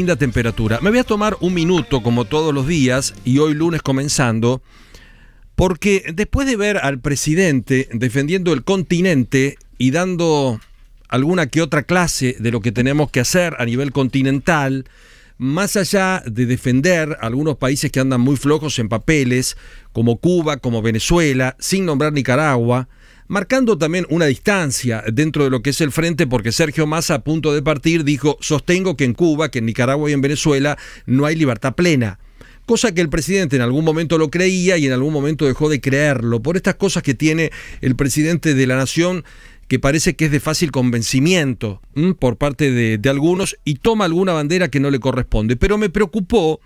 Linda temperatura. Me voy a tomar un minuto como todos los días y hoy lunes comenzando, porque después de ver al presidente defendiendo el continente y dando alguna que otra clase de lo que tenemos que hacer a nivel continental, más allá de defender algunos países que andan muy flojos en papeles, como Cuba, como Venezuela, sin nombrar Nicaragua, marcando también una distancia dentro de lo que es el frente, porque Sergio Massa, a punto de partir, dijo, sostengo que en Cuba, que en Nicaragua y en Venezuela no hay libertad plena. Cosa que el presidente en algún momento lo creía y en algún momento dejó de creerlo, por estas cosas que tiene el presidente de la nación que parece que es de fácil convencimiento por parte de, algunos y toma alguna bandera que no le corresponde. Pero me preocupó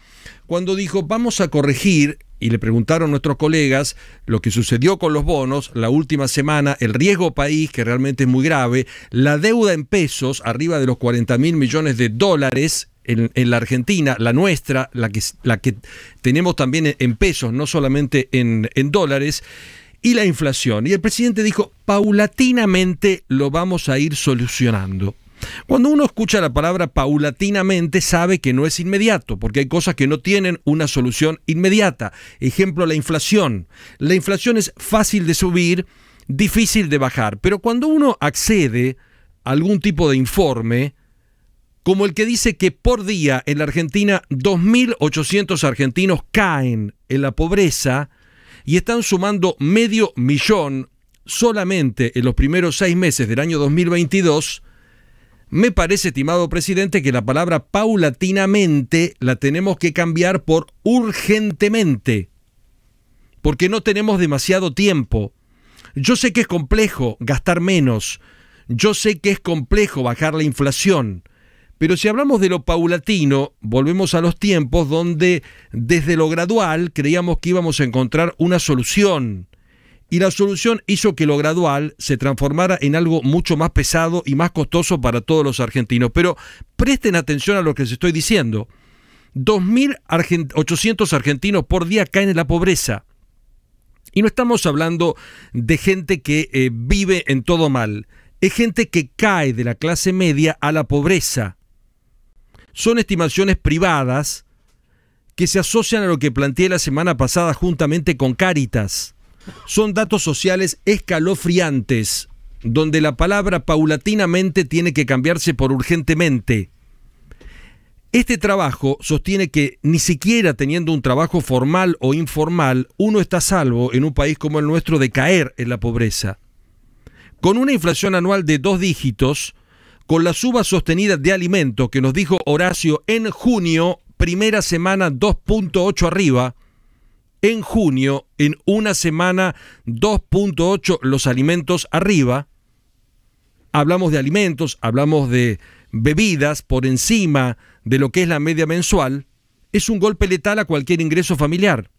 cuando dijo vamos a corregir y le preguntaron nuestros colegas lo que sucedió con los bonos la última semana, el riesgo país, que realmente es muy grave, la deuda en pesos, arriba de los 40 mil millones de dólares. En, la Argentina, la nuestra, la que, la que tenemos también en pesos, no solamente en, en dólares, y la inflación. Y el presidente dijo, paulatinamente lo vamos a ir solucionando. Cuando uno escucha la palabra paulatinamente sabe que no es inmediato, porque hay cosas que no tienen una solución inmediata. Ejemplo, la inflación. La inflación es fácil de subir, difícil de bajar, pero cuando uno accede a algún tipo de informe, como el que dice que por día en la Argentina 2.800 argentinos caen en la pobreza y están sumando medio millón solamente en los primeros seis meses del año 2022, me parece, estimado presidente, que la palabra paulatinamente la tenemos que cambiar por urgentemente, porque no tenemos demasiado tiempo. Yo sé que es complejo gastar menos, yo sé que es complejo bajar la inflación, pero si hablamos de lo paulatino, volvemos a los tiempos donde desde lo gradual creíamos que íbamos a encontrar una solución y la solución hizo que lo gradual se transformara en algo mucho más pesado y más costoso para todos los argentinos. Pero presten atención a lo que les estoy diciendo. 2.800 argentinos por día caen en la pobreza. Y no estamos hablando de gente que eh, vive en todo mal. Es gente que cae de la clase media a la pobreza. Son estimaciones privadas que se asocian a lo que planteé la semana pasada juntamente con Cáritas son datos sociales escalofriantes, donde la palabra paulatinamente tiene que cambiarse por urgentemente. Este trabajo sostiene que ni siquiera teniendo un trabajo formal o informal, uno está salvo en un país como el nuestro de caer en la pobreza. Con una inflación anual de dos dígitos, con la suba sostenida de alimentos que nos dijo Horacio en junio, primera semana 2.8 arriba, en junio, en una semana, 2.8 los alimentos arriba. Hablamos de alimentos, hablamos de bebidas por encima de lo que es la media mensual. Es un golpe letal a cualquier ingreso familiar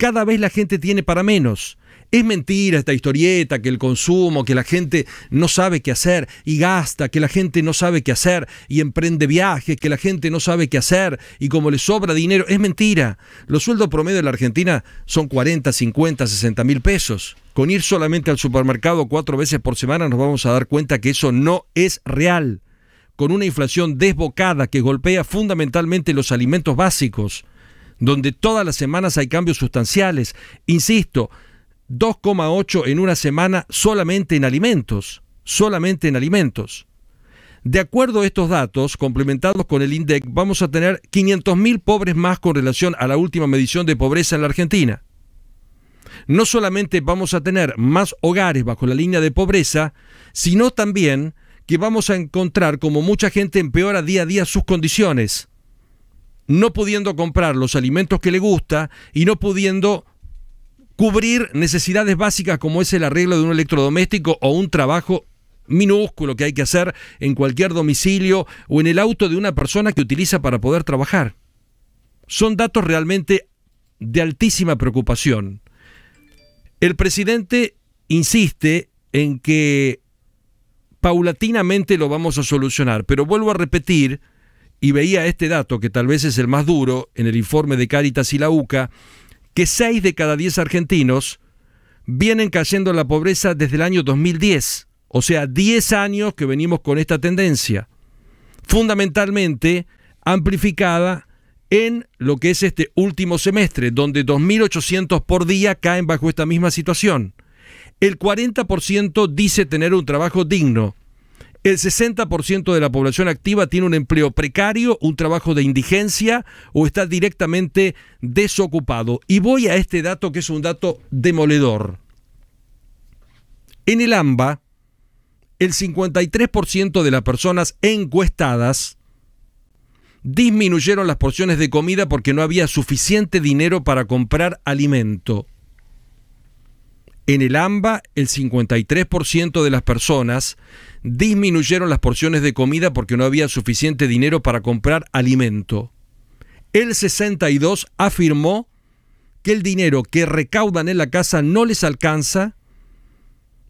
cada vez la gente tiene para menos. Es mentira esta historieta, que el consumo, que la gente no sabe qué hacer y gasta, que la gente no sabe qué hacer y emprende viajes, que la gente no sabe qué hacer y como le sobra dinero, es mentira. Los sueldos promedio de la Argentina son 40, 50, 60 mil pesos. Con ir solamente al supermercado cuatro veces por semana nos vamos a dar cuenta que eso no es real. Con una inflación desbocada que golpea fundamentalmente los alimentos básicos donde todas las semanas hay cambios sustanciales. Insisto, 2,8 en una semana solamente en alimentos, solamente en alimentos. De acuerdo a estos datos, complementados con el INDEC, vamos a tener 500.000 pobres más con relación a la última medición de pobreza en la Argentina. No solamente vamos a tener más hogares bajo la línea de pobreza, sino también que vamos a encontrar como mucha gente empeora día a día sus condiciones no pudiendo comprar los alimentos que le gusta y no pudiendo cubrir necesidades básicas como es el arreglo de un electrodoméstico o un trabajo minúsculo que hay que hacer en cualquier domicilio o en el auto de una persona que utiliza para poder trabajar. Son datos realmente de altísima preocupación. El presidente insiste en que paulatinamente lo vamos a solucionar, pero vuelvo a repetir y veía este dato, que tal vez es el más duro, en el informe de Caritas y la UCA, que 6 de cada 10 argentinos vienen cayendo en la pobreza desde el año 2010. O sea, 10 años que venimos con esta tendencia, fundamentalmente amplificada en lo que es este último semestre, donde 2.800 por día caen bajo esta misma situación. El 40% dice tener un trabajo digno, el 60% de la población activa tiene un empleo precario, un trabajo de indigencia o está directamente desocupado. Y voy a este dato que es un dato demoledor. En el AMBA, el 53% de las personas encuestadas disminuyeron las porciones de comida porque no había suficiente dinero para comprar alimento. En el AMBA, el 53% de las personas disminuyeron las porciones de comida porque no había suficiente dinero para comprar alimento. El 62 afirmó que el dinero que recaudan en la casa no les alcanza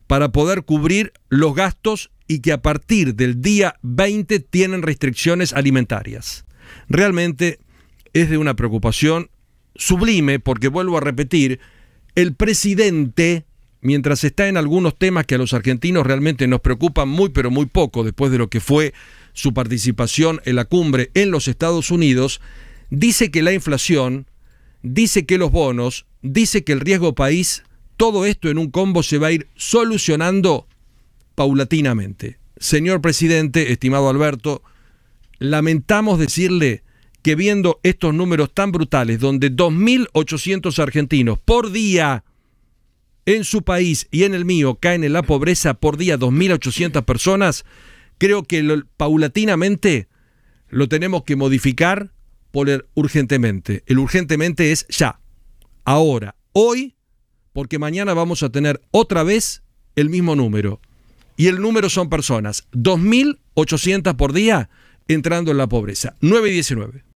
para poder cubrir los gastos y que a partir del día 20 tienen restricciones alimentarias. Realmente es de una preocupación sublime porque vuelvo a repetir, el presidente mientras está en algunos temas que a los argentinos realmente nos preocupan muy, pero muy poco, después de lo que fue su participación en la cumbre en los Estados Unidos, dice que la inflación, dice que los bonos, dice que el riesgo país, todo esto en un combo se va a ir solucionando paulatinamente. Señor presidente, estimado Alberto, lamentamos decirle que viendo estos números tan brutales, donde 2.800 argentinos por día en su país y en el mío caen en la pobreza por día 2.800 personas, creo que paulatinamente lo tenemos que modificar por urgentemente. El urgentemente es ya, ahora, hoy, porque mañana vamos a tener otra vez el mismo número. Y el número son personas, 2.800 por día entrando en la pobreza. 9 y 19.